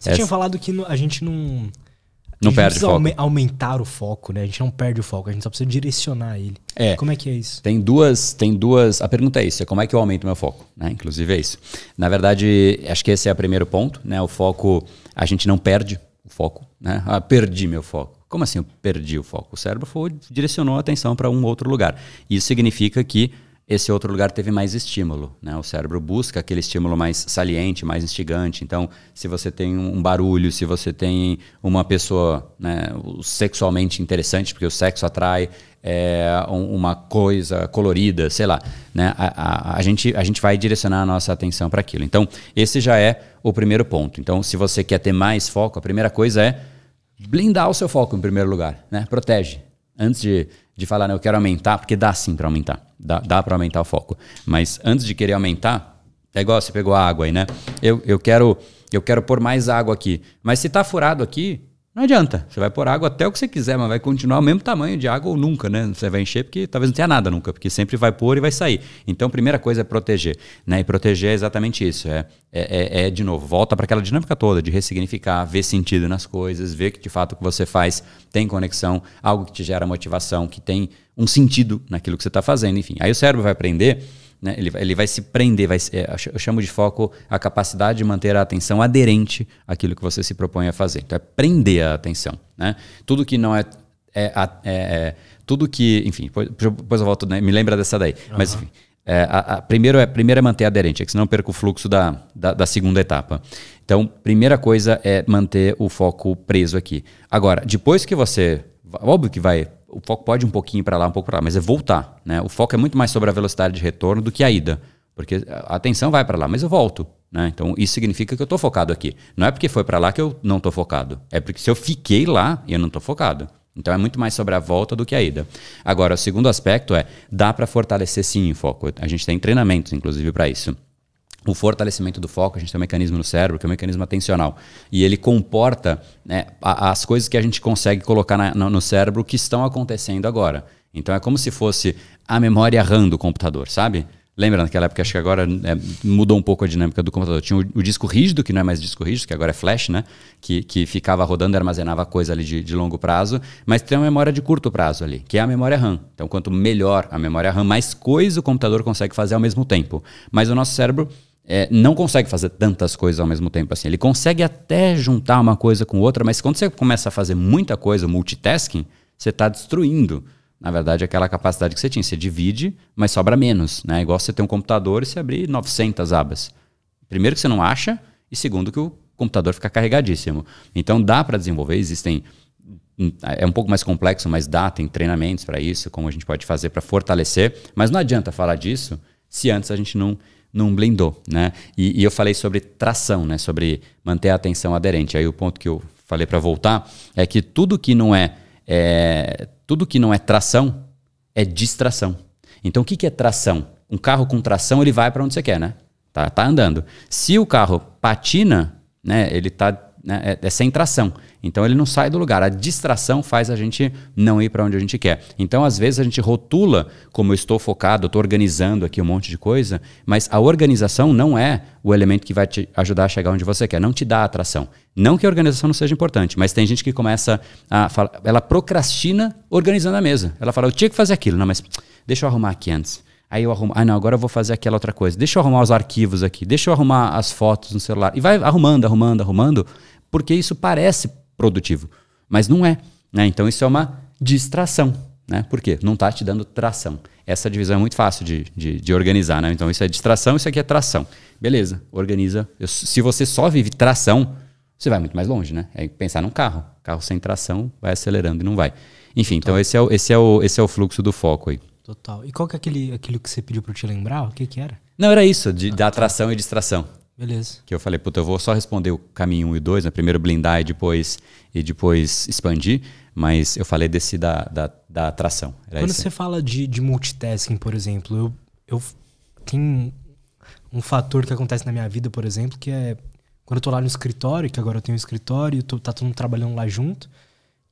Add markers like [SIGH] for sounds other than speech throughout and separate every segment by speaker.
Speaker 1: Você Essa... tinha falado que a gente não. Não perde foco. aumentar o foco, né? A gente não perde o foco, a gente só precisa direcionar ele.
Speaker 2: É. Como é que é isso? Tem duas, tem duas. A pergunta é isso: é como é que eu aumento meu foco? Né? Inclusive é isso. Na verdade, acho que esse é o primeiro ponto, né? O foco, a gente não perde o foco, né? Ah, perdi meu foco. Como assim eu perdi o foco? O cérebro foi, direcionou a atenção para um outro lugar. Isso significa que esse outro lugar teve mais estímulo. Né? O cérebro busca aquele estímulo mais saliente, mais instigante. Então, se você tem um barulho, se você tem uma pessoa né, sexualmente interessante, porque o sexo atrai é, uma coisa colorida, sei lá, né? a, a, a, gente, a gente vai direcionar a nossa atenção para aquilo. Então, esse já é o primeiro ponto. Então, se você quer ter mais foco, a primeira coisa é blindar o seu foco em primeiro lugar. Né? Protege. Antes de, de falar, né, eu quero aumentar, porque dá sim para aumentar. Dá, dá para aumentar o foco. Mas antes de querer aumentar, é igual você pegou a água aí, né? Eu, eu quero eu quero pôr mais água aqui. Mas se tá furado aqui, não adianta. Você vai pôr água até o que você quiser, mas vai continuar o mesmo tamanho de água ou nunca, né? Você vai encher porque talvez não tenha nada nunca, porque sempre vai pôr e vai sair. Então, a primeira coisa é proteger, né? E proteger é exatamente isso. É, é, é, é de novo, volta para aquela dinâmica toda de ressignificar, ver sentido nas coisas, ver que de fato o que você faz tem conexão, algo que te gera motivação, que tem um sentido naquilo que você está fazendo, enfim. Aí o cérebro vai aprender né? Ele, ele vai se prender, vai, é, eu chamo de foco a capacidade de manter a atenção aderente àquilo que você se propõe a fazer. Então é prender a atenção. Né? Tudo que não é, é, é, é tudo que, enfim, depois, depois eu volto, né? me lembra dessa daí. Uhum. Mas enfim, é, a, a, primeiro, é, primeiro é manter aderente, é que senão eu perco o fluxo da, da, da, segunda etapa. Então, primeira coisa é manter o foco preso aqui. Agora, depois que você. Óbvio que vai o foco pode um pouquinho para lá, um pouco para lá, mas é voltar. Né? O foco é muito mais sobre a velocidade de retorno do que a ida, porque a atenção vai para lá, mas eu volto. Né? Então isso significa que eu estou focado aqui. Não é porque foi para lá que eu não estou focado, é porque se eu fiquei lá, eu não estou focado. Então é muito mais sobre a volta do que a ida. Agora, o segundo aspecto é dá para fortalecer sim o foco. A gente tem treinamentos, inclusive, para isso o fortalecimento do foco, a gente tem um mecanismo no cérebro, que é um mecanismo atencional. E ele comporta né, as coisas que a gente consegue colocar na, no, no cérebro que estão acontecendo agora. Então é como se fosse a memória RAM do computador, sabe? Lembra naquela época, acho que agora é, mudou um pouco a dinâmica do computador. Tinha o, o, disco rígido, que não é mais disco rígido, que agora é flash, né? Que, que ficava rodando e armazenava coisa ali de, de, longo prazo. Mas tem uma memória de curto prazo ali, que é a memória RAM. Então, quanto melhor a memória RAM, mais coisa o computador consegue fazer ao mesmo tempo. Mas o nosso cérebro é, não consegue fazer tantas coisas ao mesmo tempo assim. Ele consegue até juntar uma coisa com outra, mas quando você começa a fazer muita coisa, multitasking, você está destruindo na verdade, aquela capacidade que você tinha. Você divide, mas sobra menos. Né? É igual você ter um computador e você abrir 900 abas. Primeiro que você não acha, e segundo que o computador fica carregadíssimo. Então dá para desenvolver, existem. É um pouco mais complexo, mas dá, tem treinamentos para isso, como a gente pode fazer para fortalecer. Mas não adianta falar disso se antes a gente não não blindou, né? E, e, eu falei sobre tração, né? Sobre manter a atenção aderente. Aí o ponto que eu falei para voltar é que tudo que não é, é, tudo que não é tração é distração. Então o que, que é tração? Um carro com tração ele vai para onde você quer, né? Tá, tá andando. Se o carro patina, né? Ele tá né? é, é sem tração. Então ele não sai do lugar. A distração faz a gente não ir para onde a gente quer. Então, às vezes, a gente rotula como eu estou focado, estou organizando aqui um monte de coisa, mas a organização não é o elemento que vai te ajudar a chegar onde você quer, não te dá atração. Não que a organização não seja importante, mas tem gente que começa a falar, ela procrastina organizando a mesa. Ela fala, eu tinha que fazer aquilo, não, mas deixa eu arrumar aqui antes Aí eu arrumo, ah não, agora eu vou fazer aquela outra coisa. Deixa eu arrumar os arquivos aqui, deixa eu arrumar as fotos no celular. E vai arrumando, arrumando, arrumando, porque isso parece produtivo, mas não é. Né? Então isso é uma distração. Né? Por quê? Não está te dando tração. Essa divisão é muito fácil de, de, de organizar. Né? Então isso é distração, isso aqui é tração. Beleza, organiza. Eu, se você só vive tração, você vai muito mais longe. Né? É pensar num carro. Carro sem tração vai acelerando e não vai. Enfim, então, então esse, é o, esse, é o, esse é o fluxo do foco aí.
Speaker 1: Total. E qual que é aquele, aquilo que você pediu para eu te lembrar? O que que era?
Speaker 2: Não, era isso, de, ah, da tá. atração tá. e distração. Beleza. Que eu falei, puta, eu vou só responder o caminho 1 um e 2, né? primeiro blindar e depois, e depois expandir, mas eu falei desse da, da, da atração. Era Quando esse. você
Speaker 1: fala de, de multitasking, por exemplo, eu, eu tenho um fator que acontece na minha vida, por exemplo, que é quando eu tô lá no escritório, que agora eu tenho um escritório, tô, tá todo mundo trabalhando lá junto,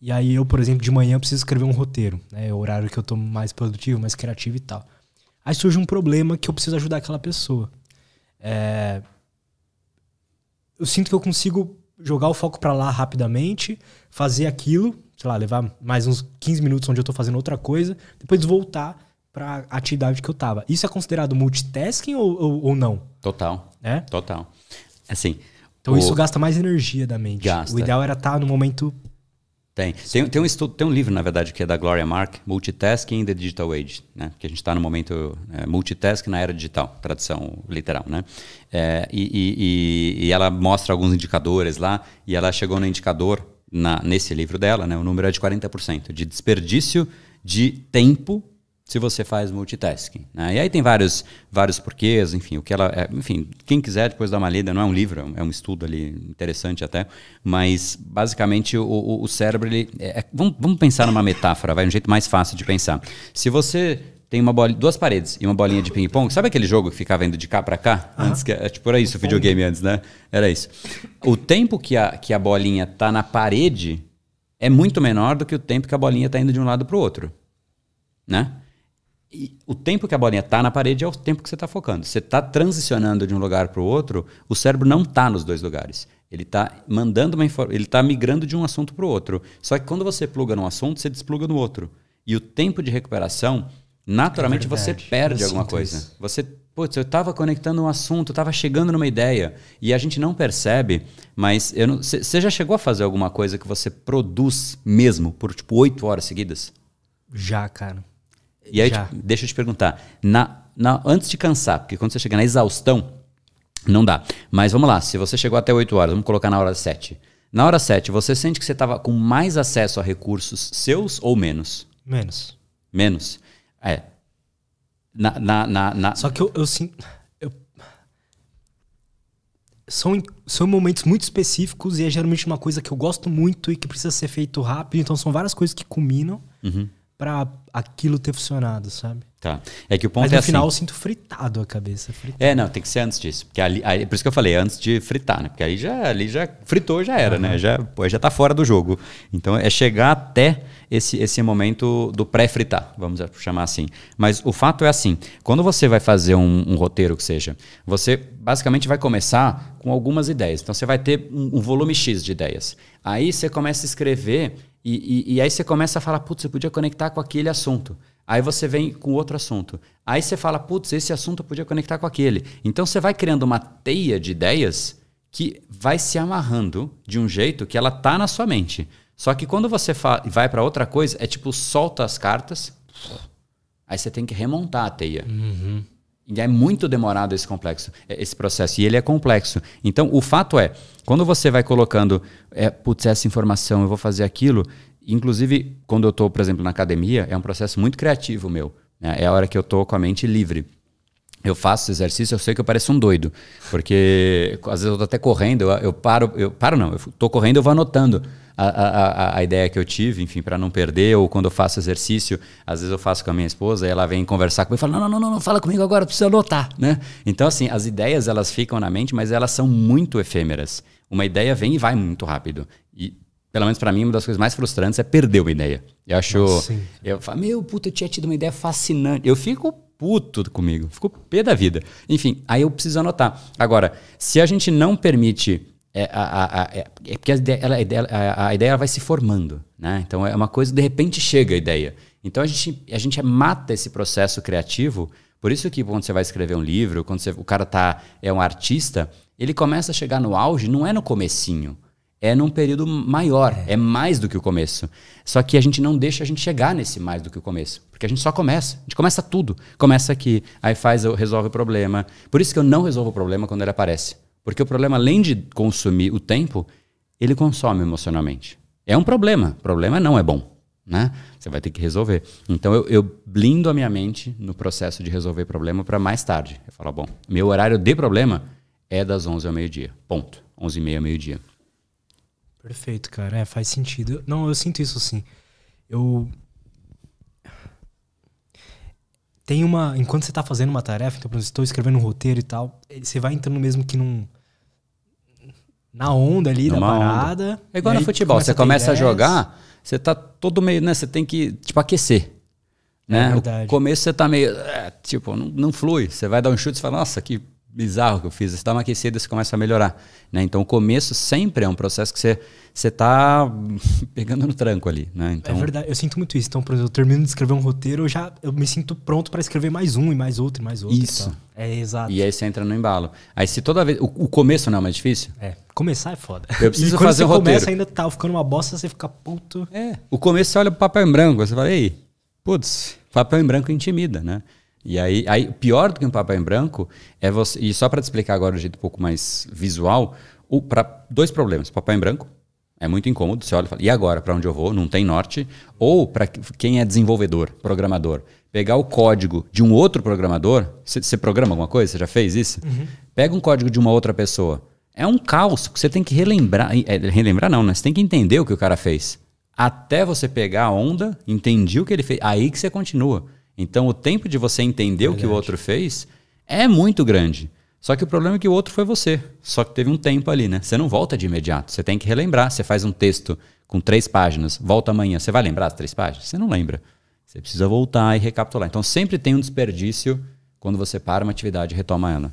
Speaker 1: e aí eu, por exemplo, de manhã preciso escrever um roteiro, né? É o horário que eu tô mais produtivo, mais criativo e tal. Aí surge um problema que eu preciso ajudar aquela pessoa. É... Eu sinto que eu consigo jogar o foco para lá rapidamente, fazer aquilo, sei lá, levar mais uns 15 minutos onde eu tô fazendo outra coisa, depois voltar para a atividade que eu tava. Isso é considerado multitasking ou, ou, ou não?
Speaker 2: Total. É? Total. Assim.
Speaker 1: Então o... isso gasta mais energia da mente. Gasta. O ideal era estar tá no momento
Speaker 2: tem. Tem, tem, um estudo, tem um livro, na verdade, que é da Gloria Mark, Multitasking in the Digital Age, né? que a gente está no momento é, multitask na era digital, tradução literal. Né? É, e, e, e, ela mostra alguns indicadores lá, e ela chegou no indicador, na, nesse livro dela, né? o número é de 40%, de desperdício de tempo se você faz multitasking. Né? E aí tem vários, vários porquês, enfim, o que ela. É, enfim, quem quiser depois dar uma lida, não é um livro, é um é estudo ali interessante até, mas basicamente o, o, o cérebro, ele. É, é, vamos, vamos pensar numa metáfora, vai, um jeito mais fácil de pensar. Se você tem uma bola, duas paredes e uma bolinha de ping-pong. Sabe aquele jogo que ficava indo de cá para cá? Uhum. Antes que, é tipo, era isso o videogame antes, né? Era isso. O tempo que a, que a bolinha tá na parede é muito menor do que o tempo que a bolinha tá indo de um lado para o outro, né? E o tempo que a bolinha está na parede é o tempo que você está focando. Você está transicionando de um lugar para o outro, o cérebro não está nos dois lugares. Ele está mandando uma ele está migrando de um assunto para o outro. Só que quando você pluga num assunto, você despluga no outro. E o tempo de recuperação, naturalmente é você perde alguma coisa. Isso. Você, putz, eu estava conectando um assunto, estava chegando numa ideia e a gente não percebe. Mas você já chegou a fazer alguma coisa que você produz mesmo por tipo oito horas seguidas?
Speaker 1: Já, cara. E aí,
Speaker 2: deixa eu te perguntar. Na, na, antes de cansar, porque quando você chega na exaustão, não dá. Mas vamos lá, se você chegou até 8 horas, vamos colocar na hora 7. Na hora 7, você sente que você estava com mais acesso a recursos seus ou menos? Menos. Menos. É. Na, na, na, na... Só
Speaker 1: que eu, eu sinto. São, são momentos muito específicos e é geralmente uma coisa que eu gosto muito e que precisa ser feito rápido. Então são várias coisas que culminam. Uhum para aquilo ter funcionado, sabe? Tá. É que o ponto Mas, é no assim, final eu sinto fritado a cabeça. Fritado.
Speaker 2: É, não, tem que ser antes disso. Porque ali, aí, por isso que eu falei, antes de fritar, né? Porque aí já, ali já fritou, já era, uhum. né? Já, pô, já tá fora do jogo. Então é chegar até esse, esse momento do pré-fritar, vamos chamar assim. Mas o fato é assim: quando você vai fazer um, um, roteiro que seja, você basicamente vai começar com algumas ideias. Então você vai ter um, um volume X de ideias. Aí você começa a escrever e, e, e aí você começa a falar, putz, você podia conectar com aquele assunto. Aí você vem com outro assunto. Aí você fala, putz, esse assunto podia conectar com aquele. Então você vai criando uma teia de ideias que vai se amarrando de um jeito que ela tá na sua mente. Só que quando você vai para outra coisa, é tipo solta as cartas, aí você tem que remontar a teia. Uhum é muito demorado esse complexo, é, esse processo. E ele é complexo. Então, o fato é, quando você vai colocando, é, putz, essa informação, eu vou fazer aquilo. Inclusive, quando eu estou, por exemplo, na academia, é um processo muito criativo meu. Né? É a hora que eu estou com a mente livre. Eu faço exercício, eu sei que eu pareço um doido. Porque às vezes eu estou até correndo, eu, eu, paro, eu paro não, eu estou correndo, eu vou anotando a, a, a ideia que eu tive, enfim, para não perder, ou quando eu faço exercício, às vezes eu faço com a minha esposa, ela vem conversar comigo e fala: não, não, não, não, fala comigo agora, precisa anotar, né? Então, assim, as ideias elas ficam na mente, mas elas são muito efêmeras. Uma ideia vem e vai muito rápido. E pelo menos para mim, uma das coisas mais frustrantes é perder uma ideia. Eu acho. Eu falo, meu puta, eu tinha tido uma ideia fascinante. Eu fico puto comigo, fico pé da vida. Enfim, aí eu preciso anotar. Agora, se a gente não permite é, a, a, é, é porque a ideia, ela, a, a ideia vai se formando, né? Então é uma coisa, de repente chega a ideia. Então a gente, a gente mata esse processo criativo. Por isso que quando você vai escrever um livro, quando você, o cara tá, é um artista, ele começa a chegar no auge, não é no comecinho é num período maior, é. é. mais do que o começo. Só que a gente não deixa a gente chegar nesse mais do que o começo, porque a gente só começa. A gente começa tudo. Começa aqui, aí faz, resolve o problema. Por isso que eu não resolvo o problema quando ele aparece. Porque o problema, além de consumir o tempo, ele consome emocionalmente. É um problema. Problema não é bom. Né? Você vai ter que resolver. Então eu, eu blindo a minha mente no processo de resolver problema para mais tarde. Eu falo, ah, bom, meu horário de problema é das 11 ao meio-dia. Ponto. 11 e meia ao meio-dia.
Speaker 1: Perfeito, cara. É, faz sentido. Não, eu sinto isso sim. Eu. Tem uma. Enquanto você está fazendo uma tarefa, então, por exemplo, estou tá escrevendo um roteiro e tal, eh, você vai entrando mesmo que num na onda ali, na parada. Onda. É igual no futebol, começa você começa a, jogar,
Speaker 2: você tá todo meio, né? Você tem que, tipo, aquecer. É né? É verdade. No começo você tá meio, é, tipo, não, não flui. Você vai dar um chute e fala, nossa, que bizarro que eu fiz. Você dá tá uma aquecida, você começa a melhorar. Né? Então, o começo sempre é um processo que você, você tá [LAUGHS] pegando no tranco ali. Né? É então... É verdade,
Speaker 1: eu sinto muito isso. Então, por exemplo, eu termino de escrever um roteiro, eu já eu me sinto pronto para escrever mais um, e mais outro, e mais outro. Isso. É, exato.
Speaker 2: E aí você entra no embalo. Aí se toda vez... O, o começo não é mais difícil? É.
Speaker 1: Começar é foda. Eu [LAUGHS] preciso e fazer o roteiro. quando você começa ainda tá ficando uma bosta, você fica puto. É.
Speaker 2: O começo você olha o papel em branco, você fala, ei, putz, papel em branco intimida, né? E aí, aí, pior do que um papel em branco é você. E só para te explicar agora de um jeito um pouco mais visual, o, pra, dois problemas: papel em branco. É muito incômodo, você olha e fala, e agora, para onde eu vou? Não tem norte. Ou para quem é desenvolvedor, programador, pegar o código de um outro programador, você programa alguma coisa? Você já fez isso? Uhum. Pega um código de uma outra pessoa. É um caos, porque você tem que relembrar. É, relembrar não, né? Você tem que entender o que o cara fez. Até você pegar a onda, entender o que ele fez, aí que você continua. Então, o tempo de você entender Verdade. o que o outro fez é muito grande. Só que o problema é que o outro foi você. Só que teve um tempo ali, né? Você não volta de imediato. Você tem que relembrar. Você faz um texto com três páginas, volta amanhã. Você vai lembrar as três páginas? Você não lembra. Você precisa voltar e recapitular. Então sempre tem um desperdício quando você para uma atividade e retoma
Speaker 1: ela.